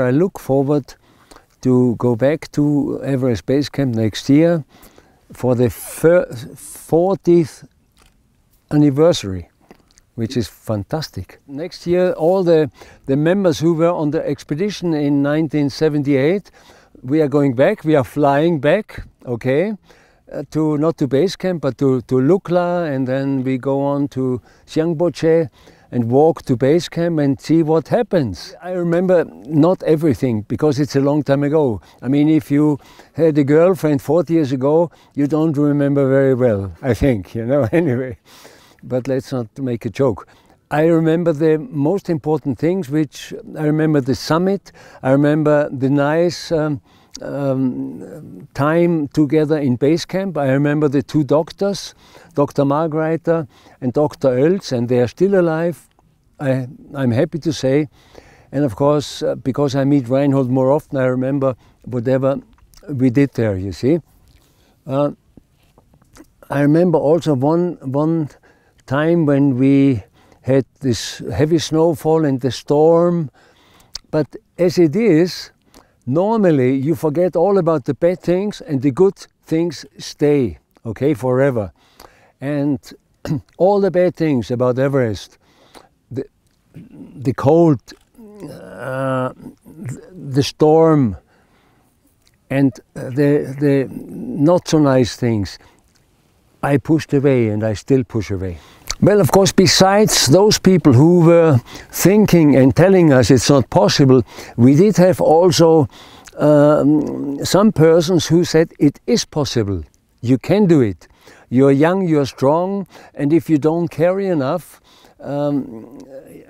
I look forward to go back to Everest Base Camp next year for the 40th anniversary, which is fantastic. Next year, all the, the members who were on the expedition in 1978, we are going back, we are flying back, okay, uh, to not to base camp, but to, to Lukla, and then we go on to Xiangboche, and walk to base camp and see what happens. I remember not everything because it's a long time ago. I mean, if you had a girlfriend 40 years ago, you don't remember very well, I think, you know, anyway. But let's not make a joke. I remember the most important things, which I remember the summit, I remember the nice um, um, time together in base camp. I remember the two doctors, Dr. Margreiter and Dr. Oelz, and they are still alive, I, am happy to say. And of course, uh, because I meet Reinhold more often, I remember whatever we did there, you see. Uh, I remember also one, one time when we had this heavy snowfall and the storm, but as it is, normally you forget all about the bad things and the good things stay, okay, forever. And all the bad things about Everest, the, the cold, uh, the storm, and the, the not so nice things, I pushed away and I still push away. Well, of course, besides those people who were thinking and telling us it's not possible, we did have also um, some persons who said it is possible. You can do it. You're young, you're strong, and if you don't carry enough, um,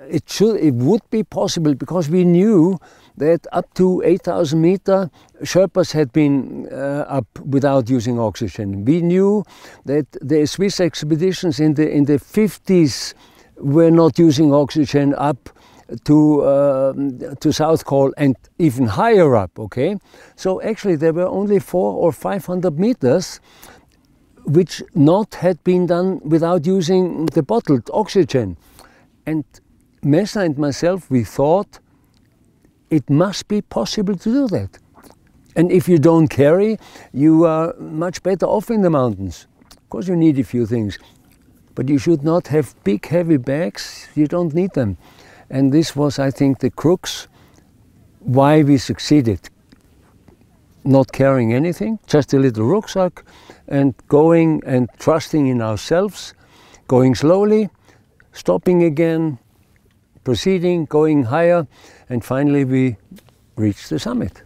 it should, it would be possible because we knew that up to 8,000 meter, Sherpas had been uh, up without using oxygen. We knew that the Swiss expeditions in the, in the 50s were not using oxygen up to, uh, to South Col and even higher up, okay? So actually there were only four or 500 meters which not had been done without using the bottled oxygen. And Messner and myself, we thought it must be possible to do that. And if you don't carry, you are much better off in the mountains. Of course, you need a few things, but you should not have big, heavy bags. You don't need them. And this was, I think, the crux why we succeeded. Not carrying anything, just a little rucksack, and going and trusting in ourselves, going slowly, stopping again, proceeding, going higher, and finally we reach the summit.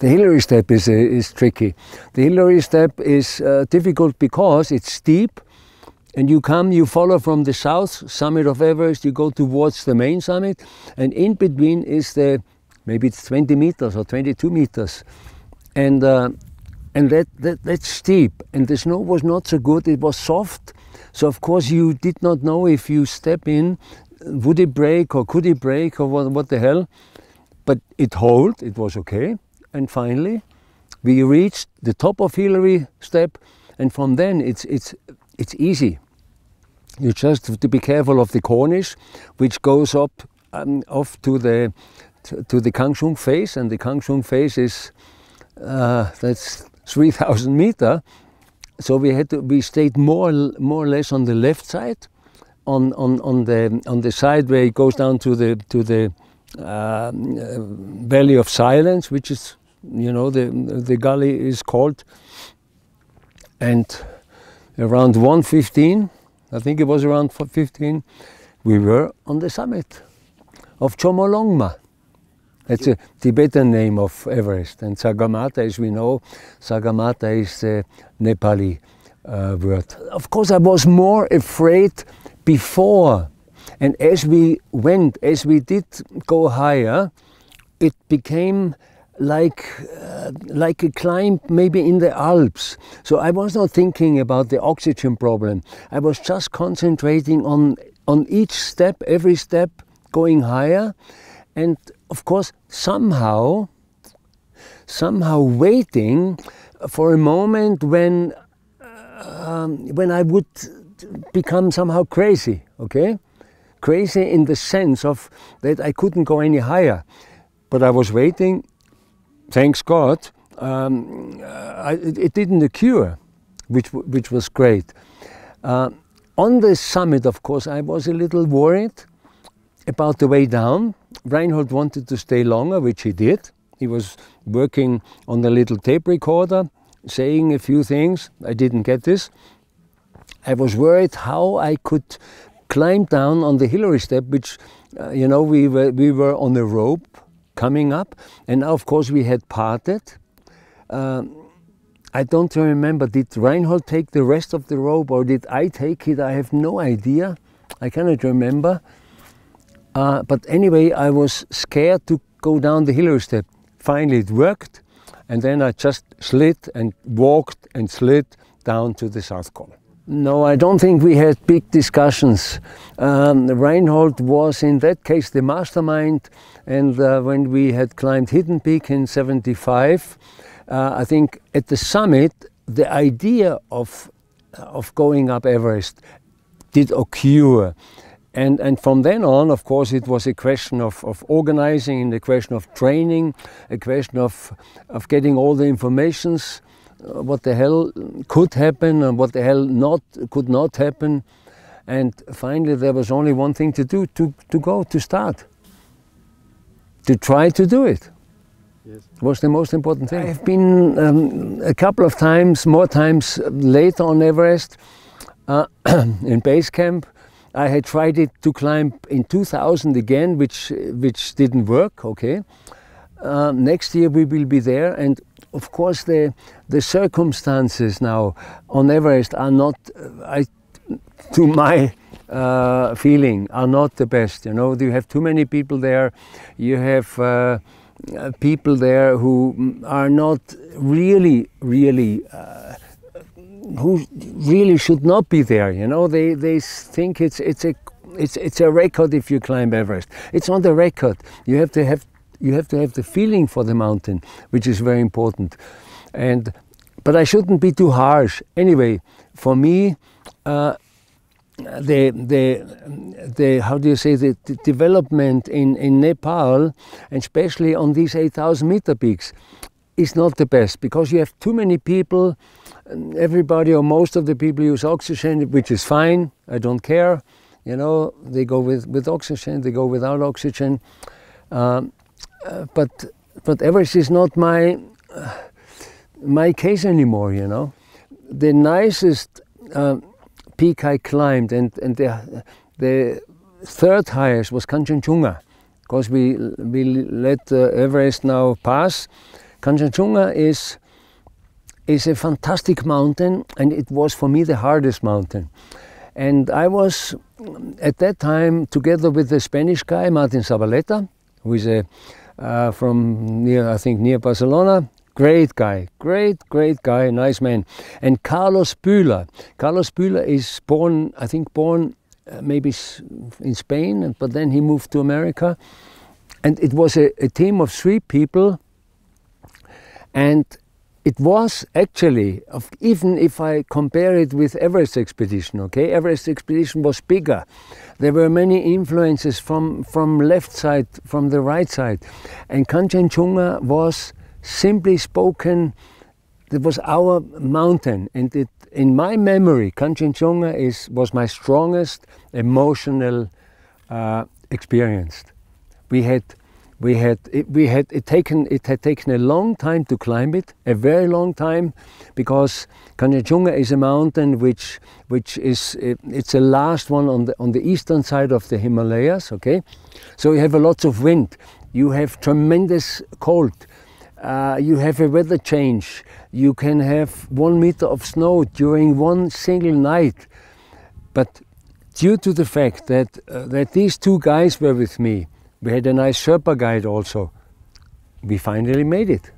The Hillary step is, uh, is tricky. The Hillary step is uh, difficult because it's steep and you come, you follow from the south summit of Everest, you go towards the main summit, and in between is the maybe it's 20 meters or 22 meters. And, uh, and that, that, that's steep. And the snow was not so good, it was soft. So, of course, you did not know if you step in would it break or could it break or what, what the hell? But it held, it was okay. And finally, we reached the top of Hillary step, and from then it's, it's, it's easy. You just have to be careful of the Cornish, which goes up um, off to the to, to the Kangshung face, and the Kangshung face is uh, that's 3,000 meter. So we had to we stayed more more or less on the left side, on, on, on, the, on the side where it goes down to the, to the uh, Valley of Silence, which is, you know, the, the gully is called. And around 1.15, I think it was around 15, we were on the summit of Chomolongma. It's a Tibetan name of Everest. And Sagamata, as we know, Sagamata is the Nepali uh, word. Of course, I was more afraid before. And as we went, as we did go higher, it became like uh, like a climb maybe in the Alps. So I was not thinking about the oxygen problem. I was just concentrating on on each step, every step going higher, and of course somehow somehow waiting for a moment when um, when I would become somehow crazy, okay? Crazy in the sense of that I couldn't go any higher. But I was waiting, thanks God, um, uh, I, it, it, didn't occur, which, which was great. Uh, on the summit, of course, I was a little worried about the way down. Reinhold wanted to stay longer, which he did. He was working on the little tape recorder, saying a few things. I didn't get this, I was worried how I could climb down on the Hillary step, which, uh, you know, we were, we were on a rope coming up, and of course we had parted. Um, I don't remember, did Reinhold take the rest of the rope or did I take it? I have no idea. I cannot remember. Uh, but anyway, I was scared to go down the Hillary step. Finally, it worked, and then I just slid and walked and slid down to the South Cone. No, I don't think we had big discussions. Um, Reinhold was in that case the mastermind, and uh, when we had climbed Hidden Peak in 75, uh, I think at the summit, the idea of, uh, of going up Everest did occur. And, and from then on, of course, it was a question of, of organizing and a question of training, a question of, of getting all the informations what the hell could happen and what the hell not could not happen. And finally, there was only one thing to do: to to go, to start, to try to do it. Yes. Was the most important thing. I've been um, a couple of times, more times later on Everest, uh, in base camp. I had tried it to climb in 2000 again, which which didn't work. Okay, uh, next year we will be there, and of course the the circumstances now on Everest are not, uh, I, to my uh, feeling, are not the best. You know, you have too many people there. You have uh, uh, people there who are not really, really. Uh, who really should not be there, you know? They they think it's it's a it's it's a record if you climb Everest. It's on the record. You have to have you have to have the feeling for the mountain, which is very important. And but I shouldn't be too harsh. Anyway, for me, uh, the the the how do you say the, the development in in Nepal, and especially on these 8,000 meter peaks, is not the best because you have too many people. Everybody or most of the people use oxygen, which is fine. I don't care. You know, they go with with oxygen. They go without oxygen. Um, uh, but but Everest is not my uh, my case anymore, you know. The nicest um, peak I climbed and, and the, the third highest was Kanchenjunga because we, we let uh, Everest now pass. Kanchenjunga is, is a fantastic mountain and it was for me the hardest mountain. And I was at that time together with the Spanish guy Martin Zabaleta, who is a, uh, from near, I think near Barcelona, Great guy, great, great guy, nice man. And Carlos Bühler. Carlos Bühler is born, I think, born uh, maybe in Spain, but then he moved to America. And it was a, a team of three people. And it was actually, even if I compare it with Everest expedition, okay, Everest expedition was bigger. There were many influences from, from left side, from the right side. And Kanchenjunga was simply spoken, it was our mountain. And it, in my memory, Kanchenjunga is, was my strongest emotional uh, experience. We had, we had, it, we had it taken, it had taken a long time to climb it, a very long time, because Kanchenjunga is a mountain which, which is, it, it's the last one on the, on the eastern side of the Himalayas, okay? So you have a lots of wind, you have tremendous cold, uh, you have a weather change. You can have one meter of snow during one single night. But due to the fact that, uh, that these two guys were with me, we had a nice Sherpa guide also, we finally made it.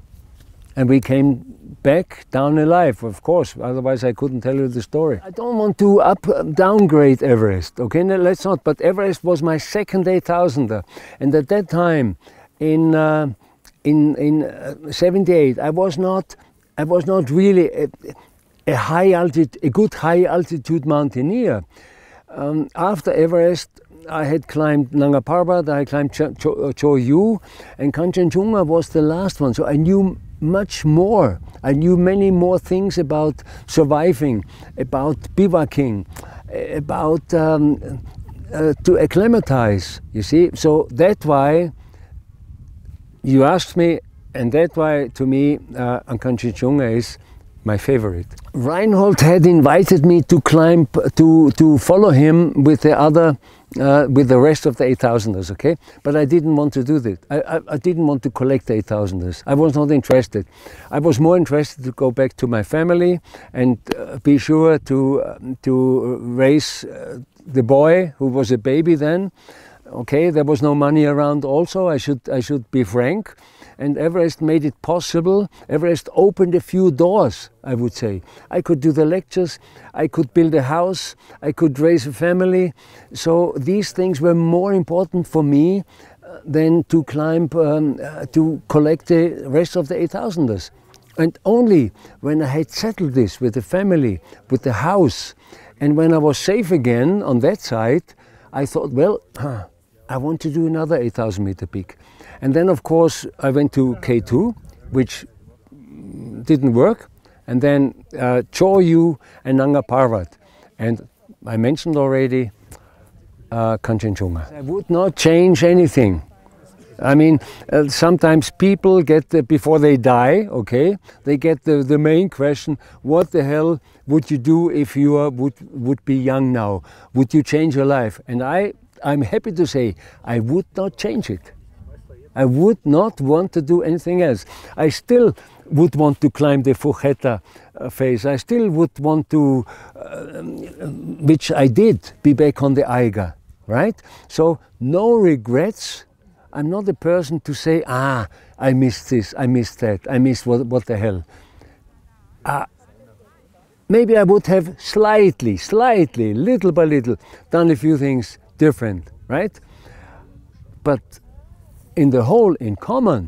And we came back down alive, of course, otherwise I couldn't tell you the story. I don't want to up uh, downgrade Everest, okay, no, let's not, but Everest was my second 8,000er. And at that time, in uh, in in uh, 78 i was not i was not really a, a high altitude a good high altitude mountaineer um, after everest I had climbed Nanga Parbat, I climbed Cho, Cho, uh, Cho Yu, and Kanchenjunga was the last one. So I knew much more. I knew many more things about surviving, about bivouacking, about um, uh, to acclimatize. You see, so that's why you asked me, and that's why to me uh, Ankanchichunga is my favorite. Reinhold had invited me to climb to to follow him with the other uh, with the rest of the 8000ers, okay? But I didn't want to do that. I, I, I didn't want to collect the 8000ers. I was not interested. I was more interested to go back to my family and uh, be sure to um, to raise uh, the boy who was a baby then okay, there was no money around also, I should, I should be frank. And Everest made it possible. Everest opened a few doors, I would say. I could do the lectures, I could build a house, I could raise a family. So these things were more important for me uh, than to climb, um, uh, to collect the rest of the 8,000ers. And only when I had settled this with the family, with the house, and when I was safe again on that side, I thought, well, I want to do another 8,000 meter peak. And then, of course, I went to K2, which didn't work. And then uh, Choryu and Nanga Parvat, And I mentioned already uh, Kanchenjunga. I would not change anything. I mean, uh, sometimes people get, the, before they die, okay, they get the, the main question, what the hell would you do if you are, would, would be young now? Would you change your life? And I I'm happy to say I would not change it. I would not want to do anything else. I still would want to climb the Fuchetta uh, phase. I still would want to, uh, which I did, be back on the Eiger, right? So no regrets. I'm not the person to say, ah, I missed this, I missed that, I missed what, what the hell. Uh, maybe I would have slightly, slightly, little by little, done a few things different, right? But in the whole, in common,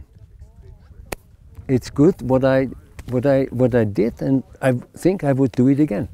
it's good what I, what I, what I did, and I think I would do it again.